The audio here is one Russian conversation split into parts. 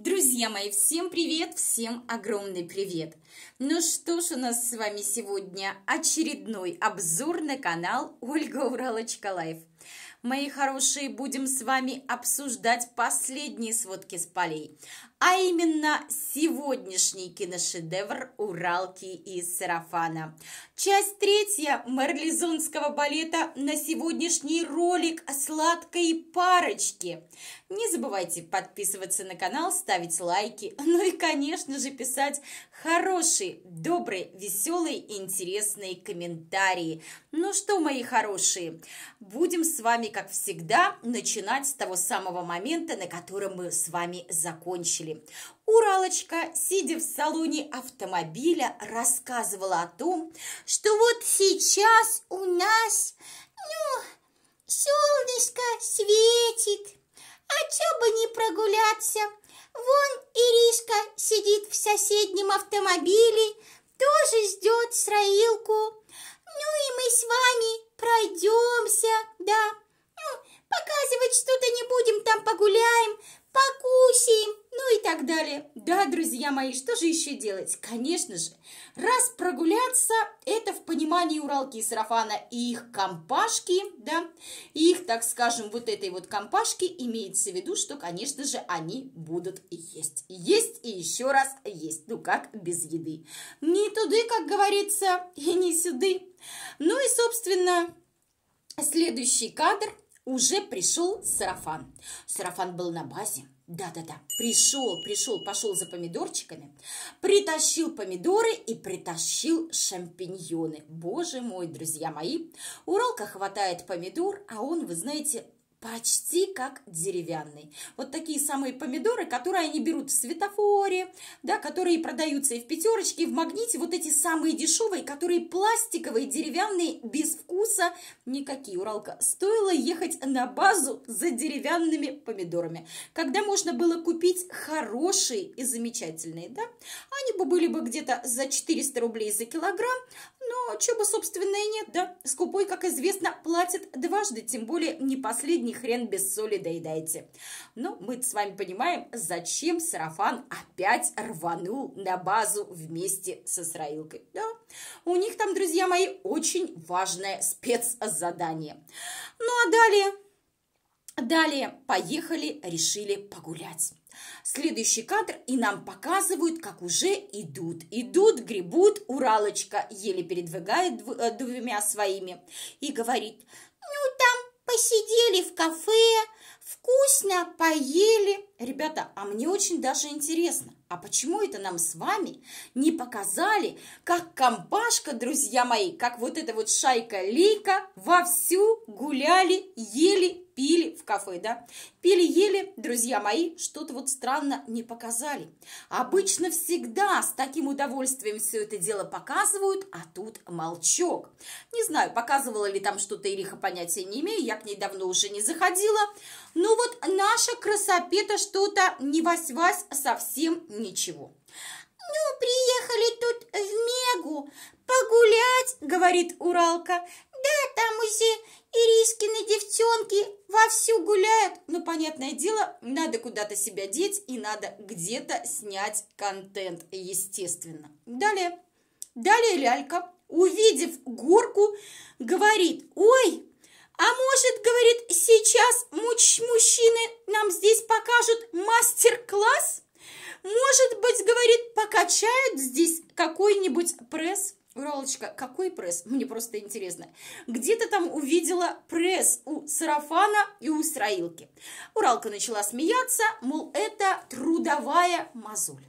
Друзья мои, всем привет, всем огромный привет! Ну что ж, у нас с вами сегодня очередной обзор на канал Ольга Уралочка Лайф. Мои хорошие, будем с вами обсуждать последние сводки с полей а именно сегодняшний киношедевр «Уралки и сарафана». Часть третья Марлизонского балета на сегодняшний ролик «Сладкой парочки». Не забывайте подписываться на канал, ставить лайки, ну и, конечно же, писать хорошие, добрые, веселые, интересные комментарии. Ну что, мои хорошие, будем с вами, как всегда, начинать с того самого момента, на котором мы с вами закончили слушатели. Уралочка, сидя в салоне автомобиля, рассказывала о том, что вот сейчас у нас, ну, солнышко светит, а чё бы не прогуляться. Вон Иришка сидит в соседнем автомобиле, тоже ждет Сраилку. Да, друзья мои, что же еще делать? Конечно же, раз прогуляться, это в понимании Уралки и Сарафана и их компашки, да, и их, так скажем, вот этой вот компашки имеется в виду, что, конечно же, они будут есть. Есть и еще раз есть, ну как без еды. Не туды, как говорится, и не сюды. Ну и, собственно, следующий кадр уже пришел сарафан. Сарафан был на базе, да-да-да, пришел, пришел, пошел за помидорчиками, притащил помидоры и притащил шампиньоны. Боже мой, друзья мои, у Ролка хватает помидор, а он, вы знаете, почти как деревянный. Вот такие самые помидоры, которые они берут в светофоре, да, которые продаются и в пятерочке, и в магните, вот эти самые дешевые, которые пластиковые, деревянные, без вкуса никакие. Уралка, стоило ехать на базу за деревянными помидорами, когда можно было купить хорошие и замечательные, да, они бы были бы где-то за 400 рублей за килограмм, но чего бы, собственно, и нет, да? Скупой, как известно, платит дважды, тем более не последний хрен без соли доедайте. Но мы с вами понимаем, зачем сарафан опять рванул на базу вместе со сраилкой, да? У них там, друзья мои, очень важное спецзадание. Ну а далее Далее поехали, решили погулять. Следующий кадр, и нам показывают, как уже идут, идут, гребут, Уралочка еле передвигает дв э, двумя своими и говорит, ну там посидели в кафе, вкусно поели. Ребята, а мне очень даже интересно, а почему это нам с вами не показали, как компашка, друзья мои, как вот эта вот шайка-лейка вовсю гуляли, ели пили в кафе, да, пили, ели, друзья мои, что-то вот странно не показали. Обычно всегда с таким удовольствием все это дело показывают, а тут молчок. Не знаю, показывала ли там что-то Ириха, понятия не имею, я к ней давно уже не заходила. Но вот наша красопета что-то не вась-вась, совсем ничего. «Ну, приехали тут в Мегу погулять», — говорит Уралка. Да, там уже Иришкины девчонки вовсю гуляют. Но, понятное дело, надо куда-то себя деть и надо где-то снять контент, естественно. Далее. Далее лялька, увидев горку, говорит, ой, а может, говорит, сейчас муч мужчины нам здесь покажут мастер-класс? Может быть, говорит, покачают здесь какой-нибудь пресс? Уралочка, какой пресс? Мне просто интересно. Где то там увидела пресс у сарафана и у сраилки? Уралка начала смеяться, мол, это трудовая мозоль.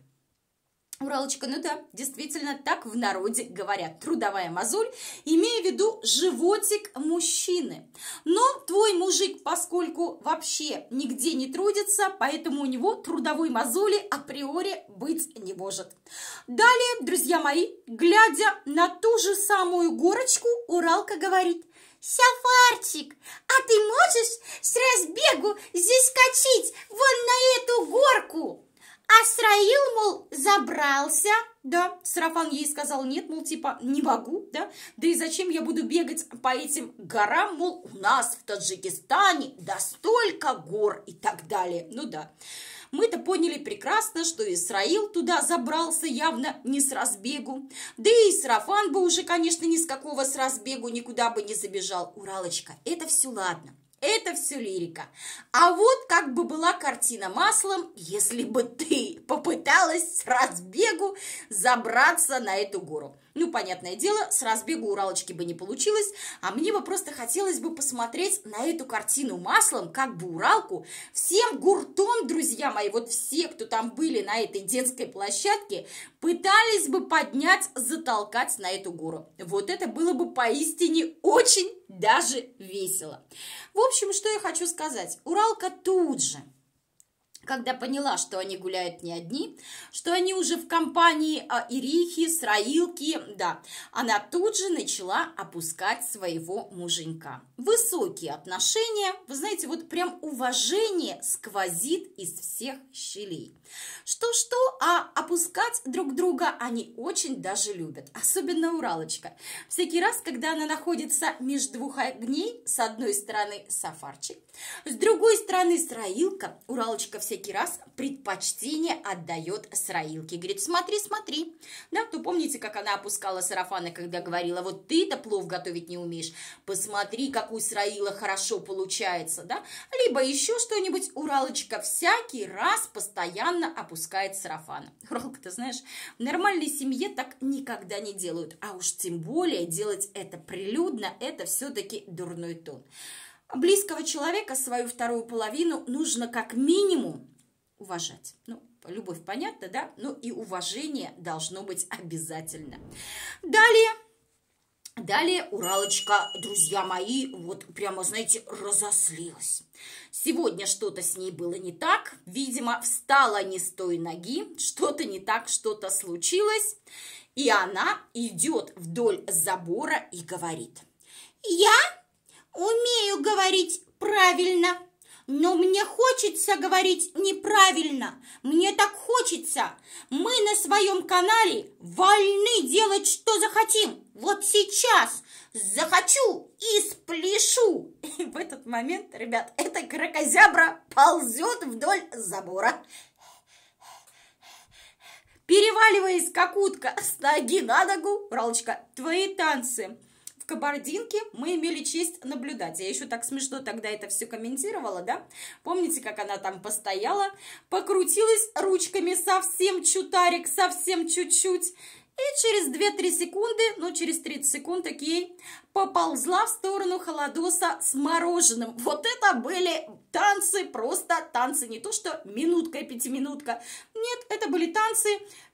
Уралочка, ну да, действительно, так в народе говорят. Трудовая мозоль, имея в виду животик мужчины. Но твой мужик, поскольку вообще нигде не трудится, поэтому у него трудовой мозоли априори быть не может. Далее, друзья мои, глядя на ту же самую горочку, Уралка говорит, Сафарчик, а ты можешь с разбегу здесь скачить вон на эту горку? А Сраил, мол, забрался, да, Сарафан ей сказал, нет, мол, типа, не могу, да, да и зачем я буду бегать по этим горам, мол, у нас в Таджикистане, да столько гор и так далее, ну да. Мы-то поняли прекрасно, что Исраил туда забрался явно не с разбегу. Да и Сарафан бы уже, конечно, ни с какого с разбегу никуда бы не забежал. Уралочка, это все ладно. Это все лирика. А вот как бы была картина маслом, если бы ты попыталась с разбегу забраться на эту гору. Ну, понятное дело, с разбегу Уралочки бы не получилось, а мне бы просто хотелось бы посмотреть на эту картину маслом, как бы Уралку, всем гуртом, друзья мои, вот все, кто там были на этой детской площадке, пытались бы поднять, затолкать на эту гору. Вот это было бы поистине очень даже весело. В общем, что я хочу сказать, Уралка тут же когда поняла, что они гуляют не одни, что они уже в компании а, Ирихи, Сраилки, да, она тут же начала опускать своего муженька. Высокие отношения, вы знаете, вот прям уважение сквозит из всех щелей. Что-что, а опускать друг друга они очень даже любят, особенно Уралочка. Всякий раз, когда она находится между двух огней, с одной стороны Сафарчик, с другой стороны Сраилка, Уралочка все всякий раз предпочтение отдает сраилке. Говорит, смотри, смотри. Да, то помните, как она опускала сарафаны, когда говорила, вот ты-то плов готовить не умеешь. Посмотри, какую у сраила хорошо получается, да. Либо еще что-нибудь, Уралочка всякий раз постоянно опускает сарафан. Уралка, ты знаешь, в нормальной семье так никогда не делают. А уж тем более делать это прилюдно, это все-таки дурной тон близкого человека, свою вторую половину, нужно как минимум уважать. Ну, любовь понятно, да? Ну и уважение должно быть обязательно. Далее. Далее Уралочка, друзья мои, вот прямо, знаете, разослилась. Сегодня что-то с ней было не так. Видимо, встала не с той ноги, что-то не так, что-то случилось. И она идет вдоль забора и говорит. Я умею говорить правильно, но мне хочется говорить неправильно. Мне так хочется. Мы на своем канале вольны делать, что захотим. Вот сейчас захочу и спляшу. И в этот момент, ребят, эта крокозябра ползет вдоль забора. Переваливаясь как утка с ноги на ногу, Ралочка, твои танцы – кабардинке мы имели честь наблюдать. Я еще так смешно тогда это все комментировала, да? Помните, как она там постояла, покрутилась ручками совсем чутарик, совсем чуть-чуть. И через 2-3 секунды, ну через 30 секунд, окей, поползла в сторону холодоса с мороженым. Вот это были танцы, просто танцы, не то что минутка, пятиминутка. Нет, это были танцы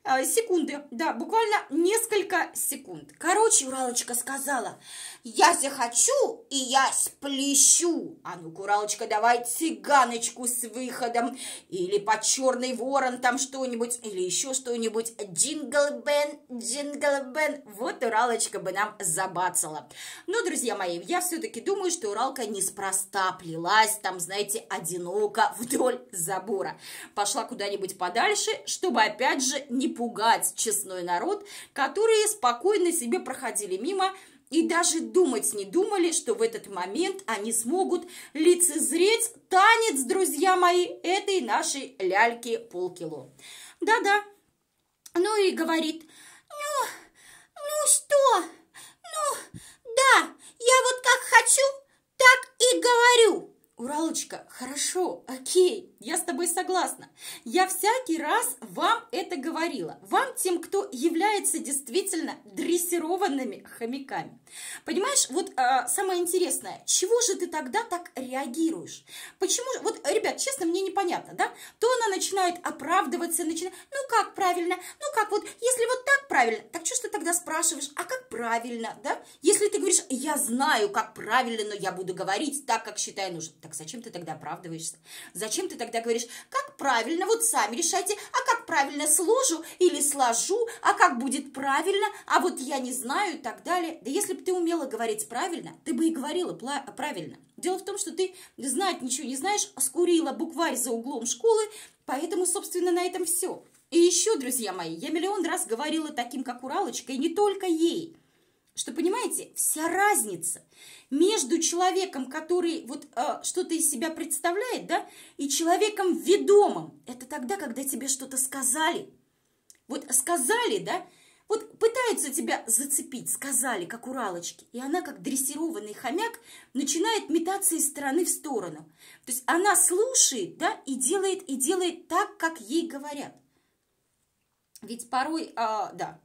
Э, секунды, да, буквально несколько секунд. Короче, Уралочка сказала, я захочу и я сплещу. А ну-ка, Уралочка, давай цыганочку с выходом, или по черный ворон там что-нибудь, или еще что-нибудь. Джингл Бен, Джингл Бен, вот Уралочка бы нам забацала. Но, друзья мои, я все-таки думаю, что Уралка неспроста плелась там, знаете, одиноко вдоль забора. Пошла куда-нибудь подальше, чтобы, опять же, не пугать честной народ, которые спокойно себе проходили мимо и даже думать не думали, что в этот момент они смогут лицезреть танец, друзья мои, этой нашей ляльки полкило. Да-да. Ну и говорит, ну, ну что, ну, да, я вот как хочу, так и говорю. Уралочка, хорошо, окей, я с тобой согласна. Я всякий раз вам это говорила. Вам, тем, кто является действительно дрессированными хомяками. Понимаешь, вот а, самое интересное, чего же ты тогда так реагируешь? Почему, вот, ребят, честно, мне непонятно, да? То она начинает оправдываться, начинает, ну как правильно, ну как вот, если вот так правильно, так что ж ты тогда спрашиваешь, а как правильно, да? Если ты говоришь, я знаю, как правильно, но я буду говорить так, как считаю нужным так зачем ты тогда оправдываешься? Зачем ты тогда говоришь, как правильно, вот сами решайте, а как правильно сложу или сложу, а как будет правильно, а вот я не знаю и так далее. Да если бы ты умела говорить правильно, ты бы и говорила правильно. Дело в том, что ты знать ничего не знаешь, а скурила букварь за углом школы, поэтому, собственно, на этом все. И еще, друзья мои, я миллион раз говорила таким, как Уралочка, и не только ей – что, понимаете, вся разница между человеком, который вот э, что-то из себя представляет, да, и человеком ведомым, это тогда, когда тебе что-то сказали. Вот сказали, да, вот пытаются тебя зацепить, сказали, как уралочки, и она, как дрессированный хомяк, начинает метаться из стороны в сторону. То есть она слушает, да, и делает, и делает так, как ей говорят. Ведь порой, а, да,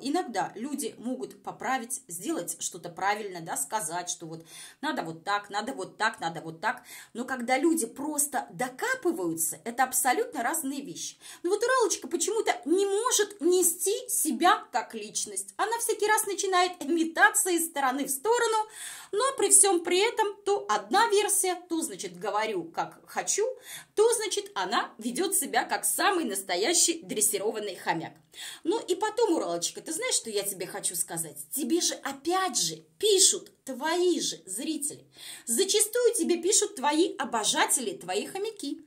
иногда люди могут поправить, сделать что-то правильно, да, сказать, что вот надо вот так, надо вот так, надо вот так. Но когда люди просто докапываются, это абсолютно разные вещи. Ну вот Уралочка почему-то не может нести себя как личность. Она всякий раз начинает метаться из стороны в сторону, но при всем при этом то одна версия, то, значит, говорю как хочу, то, значит, она ведет себя как самый настоящий дрессированный хомяк. Ну и потом, Уралочка, Галочка, ты знаешь, что я тебе хочу сказать? Тебе же опять же пишут твои же зрители. Зачастую тебе пишут твои обожатели, твои хомяки.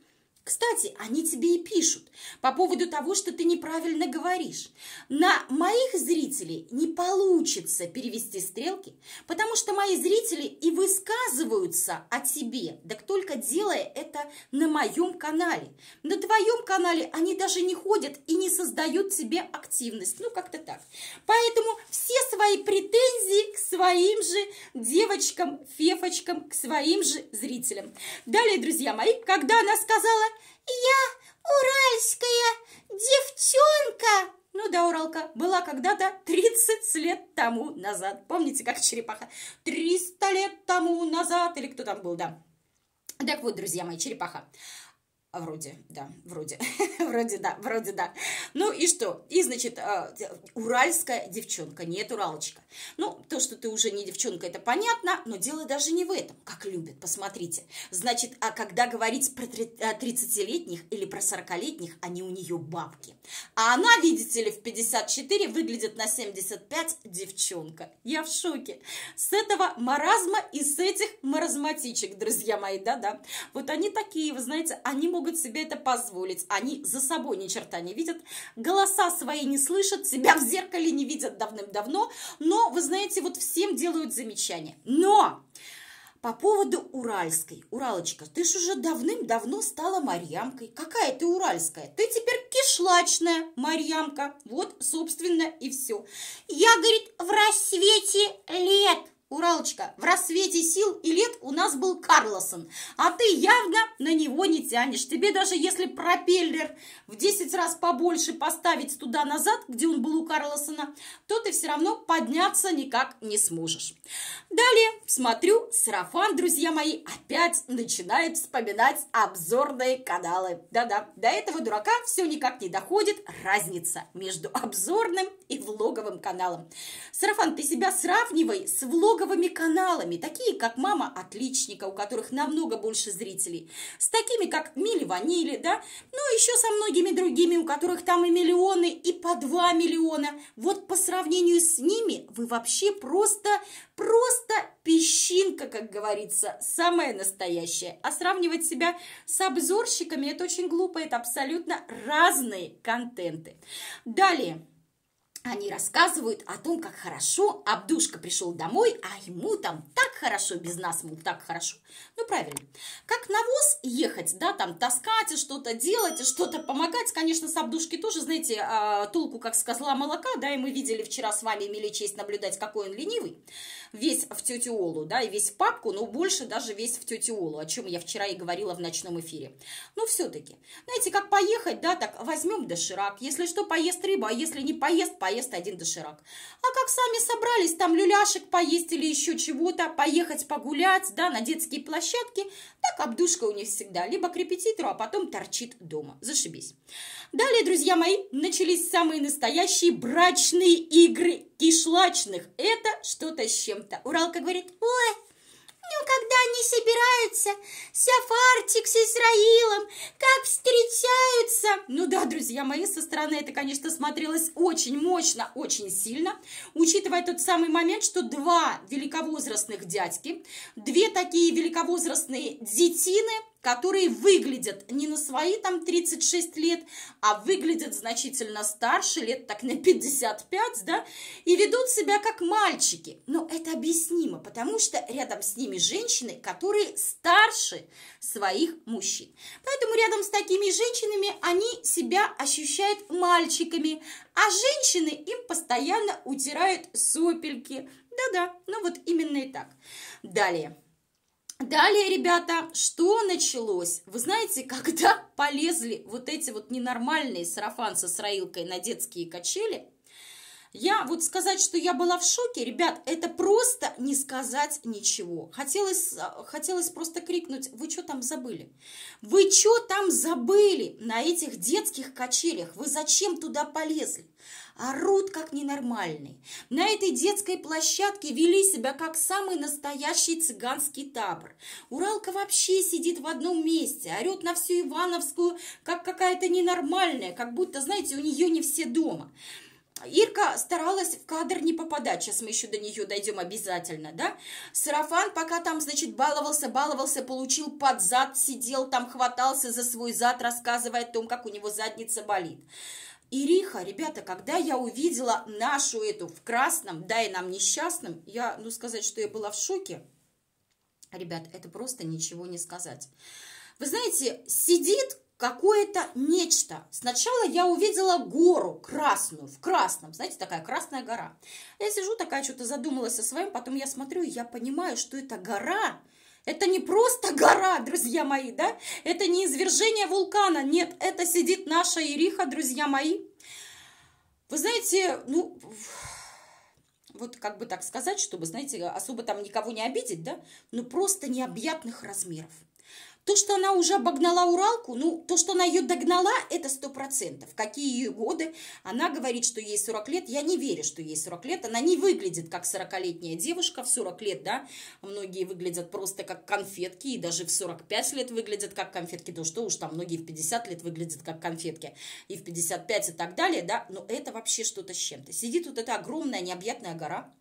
Кстати, они тебе и пишут по поводу того, что ты неправильно говоришь. На моих зрителей не получится перевести стрелки, потому что мои зрители и высказываются о тебе, так только делая это на моем канале. На твоем канале они даже не ходят и не создают тебе активность. Ну, как-то так. Поэтому все свои претензии к своим же девочкам, фефочкам, к своим же зрителям. Далее, друзья мои, когда она сказала я уральская девчонка. Ну да, Уралка была когда-то 30 лет тому назад. Помните, как черепаха? 300 лет тому назад, или кто там был, да. Так вот, друзья мои, черепаха. А, вроде, да, вроде, вроде, да, вроде, да. Ну и что? И, значит, а, уральская девчонка, нет уралочка. Ну, то, что ты уже не девчонка, это понятно, но дело даже не в этом, как любят, посмотрите. Значит, а когда говорить про 30-летних а, или про 40-летних, они у нее бабки. А она, видите ли, в 54 выглядит на 75 девчонка. Я в шоке. С этого маразма и с этих маразматичек, друзья мои, да-да. Вот они такие, вы знаете, они могут могут себе это позволить. Они за собой ни черта не видят, голоса свои не слышат, себя в зеркале не видят давным-давно. Но, вы знаете, вот всем делают замечания. Но по поводу Уральской. Уралочка, ты ж уже давным-давно стала Марьямкой. Какая ты Уральская? Ты теперь кишлачная Марьямка. Вот, собственно, и все. Я, говорит, в рассвете лет Уралочка, в рассвете сил и лет у нас был Карлосон, а ты явно на него не тянешь. Тебе даже если пропеллер в 10 раз побольше поставить туда-назад, где он был у Карлосона, то ты все равно подняться никак не сможешь. Далее, смотрю, сарафан, друзья мои, опять начинает вспоминать обзорные каналы. Да-да, до этого дурака все никак не доходит разница между обзорным и влоговым каналом. Сарафан, ты себя сравнивай с влогом налоговыми каналами, такие как «Мама отличника», у которых намного больше зрителей, с такими как «Мили Ванили», да, ну еще со многими другими, у которых там и миллионы, и по 2 миллиона. Вот по сравнению с ними вы вообще просто, просто песчинка, как говорится, самая настоящая. А сравнивать себя с обзорщиками – это очень глупо, это абсолютно разные контенты. Далее. Они рассказывают о том, как хорошо Абдушка пришел домой, а ему там так хорошо без нас, мол, так хорошо. Ну, правильно. Как навоз ехать, да, там, таскать и что-то делать, и что-то помогать. Конечно, с обдушки тоже, знаете, а, толку, как с козла молока, да, и мы видели вчера с вами, имели честь наблюдать, какой он ленивый. Весь в тетю Олу, да, и весь в папку, но больше даже весь в тетю Олу, о чем я вчера и говорила в ночном эфире. Но ну, все-таки, знаете, как поехать, да, так возьмем доширак. Если что, поест рыба, а если не поест, поест один доширак. А как сами собрались, там люляшек поесть или еще чего-то, поесть поехать погулять, да, на детские площадки, так обдушка у них всегда, либо к репетитору, а потом торчит дома. Зашибись. Далее, друзья мои, начались самые настоящие брачные игры кишлачных. Это что-то с чем-то. Уралка говорит, ой, они собираются? Сафартик с Израилом, как встречаются? Ну да, друзья мои, со стороны это, конечно, смотрелось очень мощно, очень сильно, учитывая тот самый момент, что два великовозрастных дядьки, две такие великовозрастные детины – которые выглядят не на свои там 36 лет, а выглядят значительно старше, лет так на 55, да, и ведут себя как мальчики. Но это объяснимо, потому что рядом с ними женщины, которые старше своих мужчин. Поэтому рядом с такими женщинами они себя ощущают мальчиками, а женщины им постоянно утирают сопельки. Да-да, ну вот именно и так. Далее. Далее, ребята, что началось? Вы знаете, когда полезли вот эти вот ненормальные сарафан со сраилкой на детские качели, я вот сказать, что я была в шоке, ребят, это просто не сказать ничего. Хотелось, хотелось просто крикнуть, вы что там забыли? Вы что там забыли на этих детских качелях? Вы зачем туда полезли? орут как ненормальные. На этой детской площадке вели себя как самый настоящий цыганский табор. Уралка вообще сидит в одном месте, орет на всю Ивановскую, как какая-то ненормальная, как будто, знаете, у нее не все дома. Ирка старалась в кадр не попадать, сейчас мы еще до нее дойдем обязательно, да? Сарафан пока там, значит, баловался, баловался, получил под зад, сидел там, хватался за свой зад, рассказывая о том, как у него задница болит. Ириха, ребята, когда я увидела нашу эту в красном, дай нам несчастным, я, ну, сказать, что я была в шоке, ребят, это просто ничего не сказать. Вы знаете, сидит какое-то нечто. Сначала я увидела гору красную, в красном, знаете, такая красная гора. Я сижу такая, что-то задумалась о своем, потом я смотрю, и я понимаю, что это гора, это не просто гора, друзья мои, да? Это не извержение вулкана. Нет, это сидит наша Ириха, друзья мои. Вы знаете, ну, вот как бы так сказать, чтобы, знаете, особо там никого не обидеть, да? Ну, просто необъятных размеров. То, что она уже обогнала Уралку, ну, то, что она ее догнала, это сто процентов. Какие ее годы? Она говорит, что ей 40 лет. Я не верю, что ей 40 лет. Она не выглядит как 40-летняя девушка в 40 лет, да. Многие выглядят просто как конфетки, и даже в 45 лет выглядят как конфетки. То что уж там, многие в 50 лет выглядят как конфетки, и в 55 и так далее, да. Но это вообще что-то с чем-то. Сидит вот эта огромная необъятная гора,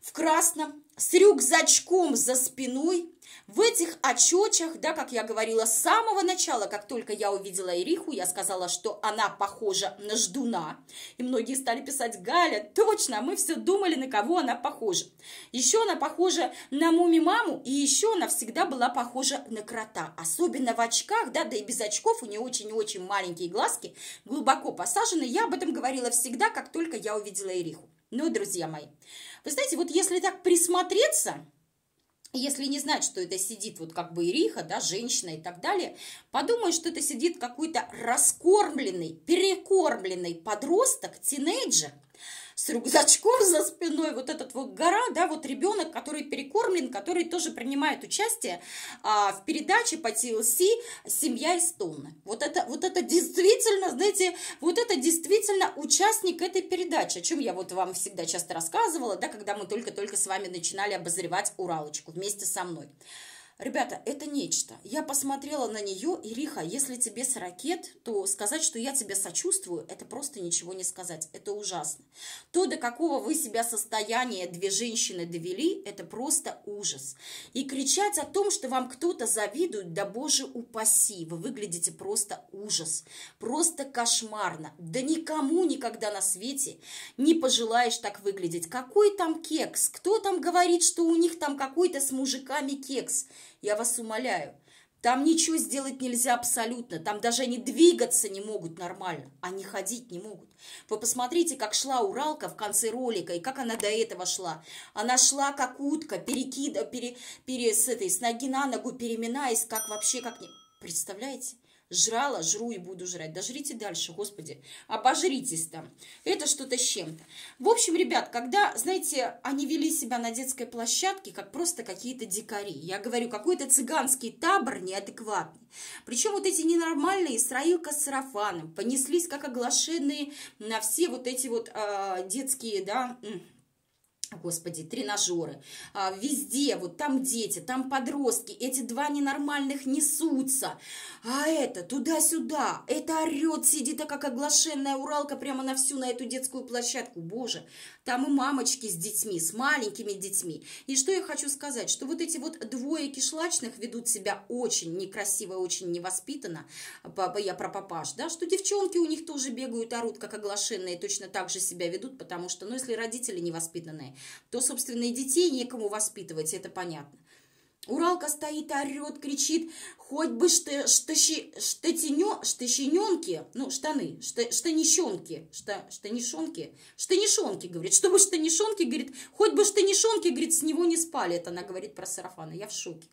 в красном, с рюкзачком за спиной, в этих очочах, да, как я говорила с самого начала, как только я увидела Ириху, я сказала, что она похожа на ждуна. И многие стали писать, Галя, точно, мы все думали, на кого она похожа. Еще она похожа на муми-маму, и еще она всегда была похожа на крота. Особенно в очках, да, да и без очков, у нее очень-очень маленькие глазки, глубоко посажены. Я об этом говорила всегда, как только я увидела Ириху. Ну, друзья мои, вы знаете, вот если так присмотреться, если не знать, что это сидит вот как бы Ириха, да, женщина и так далее, подумаю, что это сидит какой-то раскормленный, перекормленный подросток, тинейджер – с рюкзачком за спиной, вот этот вот гора, да, вот ребенок, который перекормлен, который тоже принимает участие а, в передаче по TLC «Семья из тонны». Вот это, вот это действительно, знаете, вот это действительно участник этой передачи, о чем я вот вам всегда часто рассказывала, да, когда мы только-только с вами начинали обозревать «Уралочку» вместе со мной. Ребята, это нечто. Я посмотрела на нее, ириха. если тебе с ракет, то сказать, что я тебе сочувствую, это просто ничего не сказать. Это ужасно. То, до какого вы себя состояния две женщины довели, это просто ужас. И кричать о том, что вам кто-то завидует, да боже упаси, вы выглядите просто ужас, просто кошмарно. Да никому никогда на свете не пожелаешь так выглядеть. Какой там кекс? Кто там говорит, что у них там какой-то с мужиками кекс? Я вас умоляю. Там ничего сделать нельзя абсолютно. Там даже они двигаться не могут нормально. Они ходить не могут. Вы посмотрите, как шла Уралка в конце ролика и как она до этого шла. Она шла как утка, перекида, пере, пере, с, этой, с ноги на ногу переминаясь, как вообще, как не... Представляете? Жрала, жру и буду жрать. Дожрите дальше, Господи. Обожритесь там. Это что-то с чем-то. В общем, ребят, когда, знаете, они вели себя на детской площадке, как просто какие-то дикари. Я говорю, какой-то цыганский табор неадекватный. Причем вот эти ненормальные сраилка с сарафаном понеслись как оглашенные на все вот эти вот э, детские, да, Господи, тренажеры. А, везде, вот там дети, там подростки, эти два ненормальных несутся. А это туда-сюда, это орет, сидит, а как оглашенная уралка прямо на всю, на эту детскую площадку. Боже, там и мамочки с детьми, с маленькими детьми. И что я хочу сказать, что вот эти вот двое кишлачных ведут себя очень некрасиво, очень невоспитанно, Папа, я про папаш, да, что девчонки у них тоже бегают, орут, как оглашенные, точно так же себя ведут, потому что, ну, если родители невоспитанные, то, собственно, и детей некому воспитывать, это понятно. Уралка стоит, орет, кричит, хоть бы что что что штащи, что щененки ну, штаны, шта, штанищонки, что штанишонки, штанишонки, говорит, чтобы штанишонки, говорит, хоть бы штанишонки, говорит, с него не спали. Это она говорит про сарафана, я в шоке.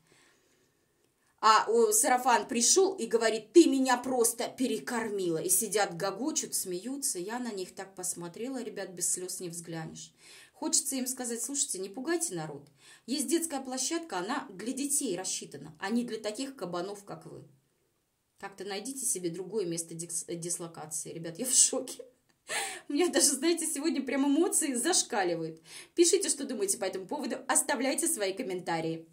А сарафан пришел и говорит, ты меня просто перекормила. И сидят, гогочут, смеются. Я на них так посмотрела, ребят, без слез не взглянешь. Хочется им сказать, слушайте, не пугайте народ. Есть детская площадка, она для детей рассчитана, а не для таких кабанов, как вы. Как-то найдите себе другое место э, дислокации. Ребят, я в шоке. У меня даже, знаете, сегодня прям эмоции зашкаливают. Пишите, что думаете по этому поводу, оставляйте свои комментарии.